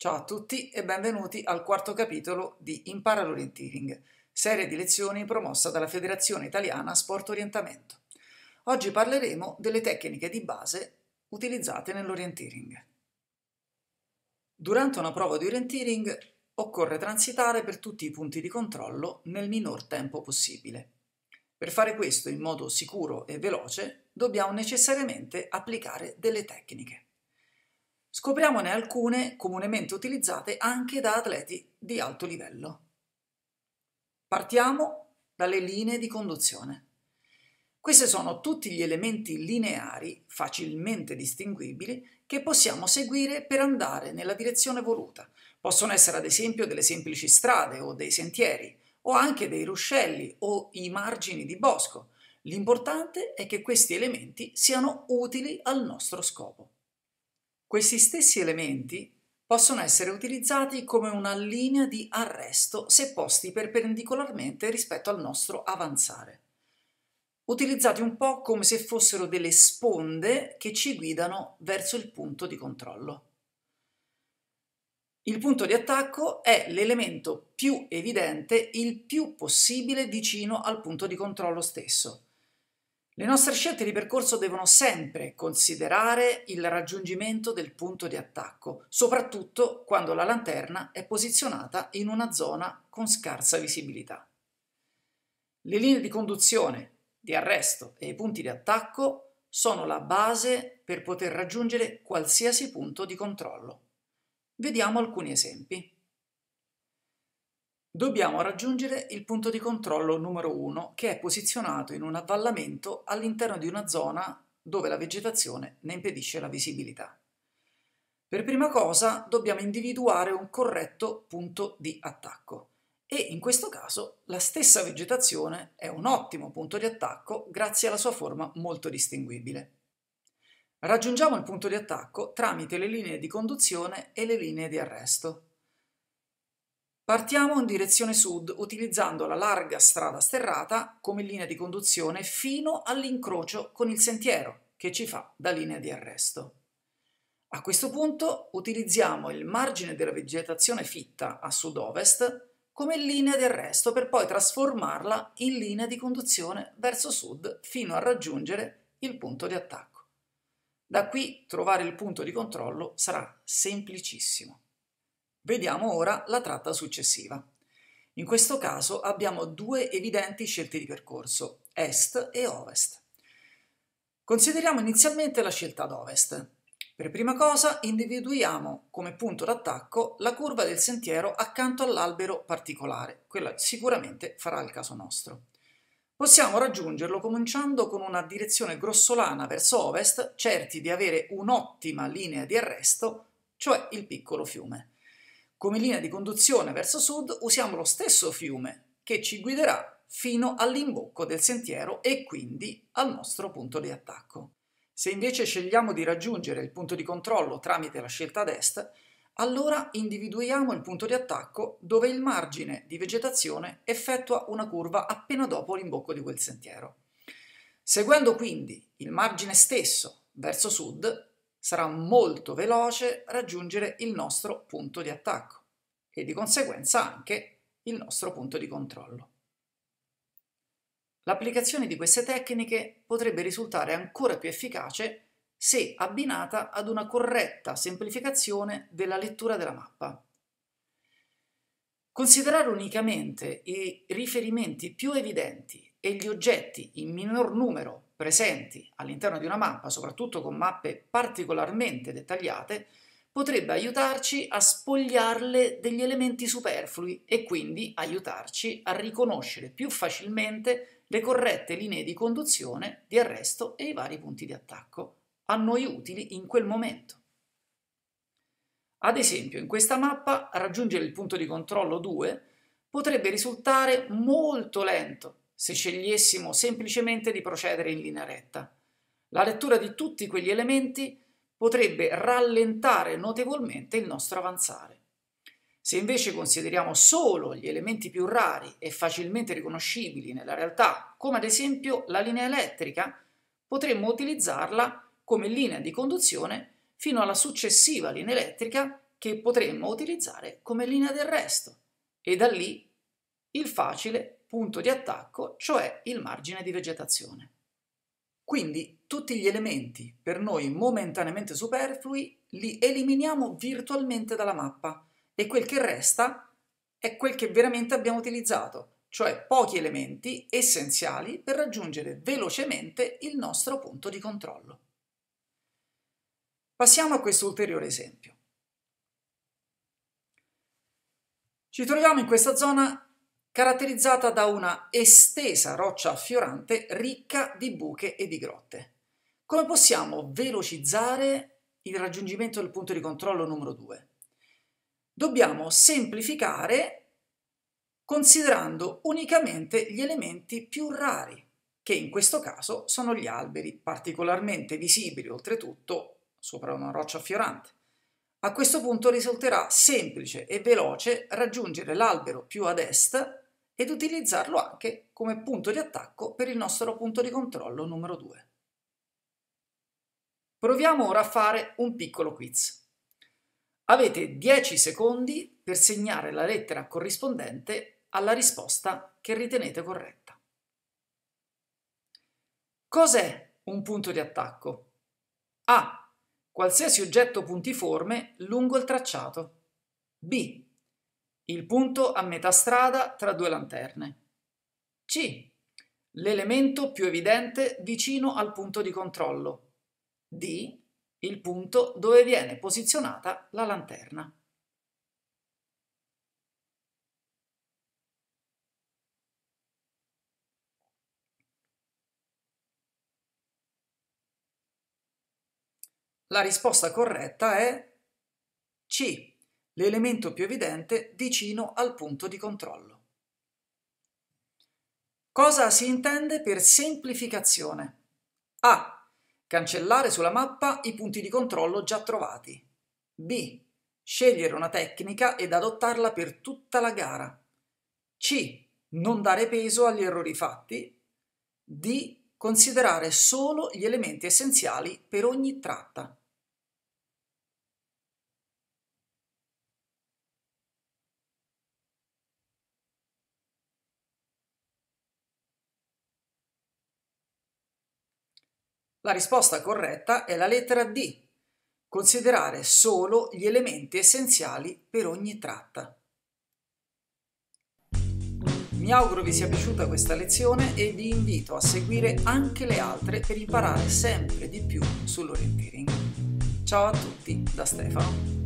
Ciao a tutti e benvenuti al quarto capitolo di Impara l'Orienteering, serie di lezioni promossa dalla Federazione Italiana Sport Orientamento. Oggi parleremo delle tecniche di base utilizzate nell'orienteering. Durante una prova di orienteering occorre transitare per tutti i punti di controllo nel minor tempo possibile. Per fare questo in modo sicuro e veloce dobbiamo necessariamente applicare delle tecniche. Scopriamone alcune comunemente utilizzate anche da atleti di alto livello. Partiamo dalle linee di conduzione. Questi sono tutti gli elementi lineari, facilmente distinguibili, che possiamo seguire per andare nella direzione voluta. Possono essere ad esempio delle semplici strade o dei sentieri, o anche dei ruscelli o i margini di bosco. L'importante è che questi elementi siano utili al nostro scopo. Questi stessi elementi possono essere utilizzati come una linea di arresto se posti perpendicolarmente rispetto al nostro avanzare. Utilizzati un po' come se fossero delle sponde che ci guidano verso il punto di controllo. Il punto di attacco è l'elemento più evidente, il più possibile vicino al punto di controllo stesso. Le nostre scelte di percorso devono sempre considerare il raggiungimento del punto di attacco, soprattutto quando la lanterna è posizionata in una zona con scarsa visibilità. Le linee di conduzione, di arresto e i punti di attacco sono la base per poter raggiungere qualsiasi punto di controllo. Vediamo alcuni esempi dobbiamo raggiungere il punto di controllo numero 1 che è posizionato in un avvallamento all'interno di una zona dove la vegetazione ne impedisce la visibilità. Per prima cosa dobbiamo individuare un corretto punto di attacco e in questo caso la stessa vegetazione è un ottimo punto di attacco grazie alla sua forma molto distinguibile. Raggiungiamo il punto di attacco tramite le linee di conduzione e le linee di arresto. Partiamo in direzione sud utilizzando la larga strada sterrata come linea di conduzione fino all'incrocio con il sentiero che ci fa da linea di arresto. A questo punto utilizziamo il margine della vegetazione fitta a sud-ovest come linea di arresto per poi trasformarla in linea di conduzione verso sud fino a raggiungere il punto di attacco. Da qui trovare il punto di controllo sarà semplicissimo. Vediamo ora la tratta successiva. In questo caso abbiamo due evidenti scelte di percorso, est e ovest. Consideriamo inizialmente la scelta ad ovest. Per prima cosa individuiamo come punto d'attacco la curva del sentiero accanto all'albero particolare, quella sicuramente farà il caso nostro. Possiamo raggiungerlo cominciando con una direzione grossolana verso ovest, certi di avere un'ottima linea di arresto, cioè il piccolo fiume. Come linea di conduzione verso sud usiamo lo stesso fiume che ci guiderà fino all'imbocco del sentiero e quindi al nostro punto di attacco. Se invece scegliamo di raggiungere il punto di controllo tramite la scelta ad est, allora individuiamo il punto di attacco dove il margine di vegetazione effettua una curva appena dopo l'imbocco di quel sentiero. Seguendo quindi il margine stesso verso sud, sarà molto veloce raggiungere il nostro punto di attacco e di conseguenza anche il nostro punto di controllo. L'applicazione di queste tecniche potrebbe risultare ancora più efficace se abbinata ad una corretta semplificazione della lettura della mappa. Considerare unicamente i riferimenti più evidenti e gli oggetti in minor numero presenti all'interno di una mappa, soprattutto con mappe particolarmente dettagliate, potrebbe aiutarci a spogliarle degli elementi superflui e quindi aiutarci a riconoscere più facilmente le corrette linee di conduzione, di arresto e i vari punti di attacco a noi utili in quel momento. Ad esempio, in questa mappa raggiungere il punto di controllo 2 potrebbe risultare molto lento se scegliessimo semplicemente di procedere in linea retta. La lettura di tutti quegli elementi potrebbe rallentare notevolmente il nostro avanzare. Se invece consideriamo solo gli elementi più rari e facilmente riconoscibili nella realtà, come ad esempio la linea elettrica, potremmo utilizzarla come linea di conduzione fino alla successiva linea elettrica che potremmo utilizzare come linea del resto e da lì il facile punto di attacco, cioè il margine di vegetazione. Quindi tutti gli elementi per noi momentaneamente superflui li eliminiamo virtualmente dalla mappa e quel che resta è quel che veramente abbiamo utilizzato, cioè pochi elementi essenziali per raggiungere velocemente il nostro punto di controllo. Passiamo a questo ulteriore esempio. Ci troviamo in questa zona caratterizzata da una estesa roccia affiorante ricca di buche e di grotte. Come possiamo velocizzare il raggiungimento del punto di controllo numero 2? Dobbiamo semplificare considerando unicamente gli elementi più rari, che in questo caso sono gli alberi particolarmente visibili oltretutto sopra una roccia affiorante. A questo punto risulterà semplice e veloce raggiungere l'albero più ad est ed utilizzarlo anche come punto di attacco per il nostro punto di controllo numero 2. Proviamo ora a fare un piccolo quiz. Avete 10 secondi per segnare la lettera corrispondente alla risposta che ritenete corretta. Cos'è un punto di attacco? A. Qualsiasi oggetto puntiforme lungo il tracciato. B il punto a metà strada tra due lanterne. C. L'elemento più evidente vicino al punto di controllo. D. Il punto dove viene posizionata la lanterna. La risposta corretta è C l'elemento più evidente vicino al punto di controllo. Cosa si intende per semplificazione? A. Cancellare sulla mappa i punti di controllo già trovati. B. Scegliere una tecnica ed adottarla per tutta la gara. C. Non dare peso agli errori fatti. D. Considerare solo gli elementi essenziali per ogni tratta. La risposta corretta è la lettera D. Considerare solo gli elementi essenziali per ogni tratta. Mi auguro vi sia piaciuta questa lezione e vi invito a seguire anche le altre per imparare sempre di più sull'orientering. Ciao a tutti da Stefano.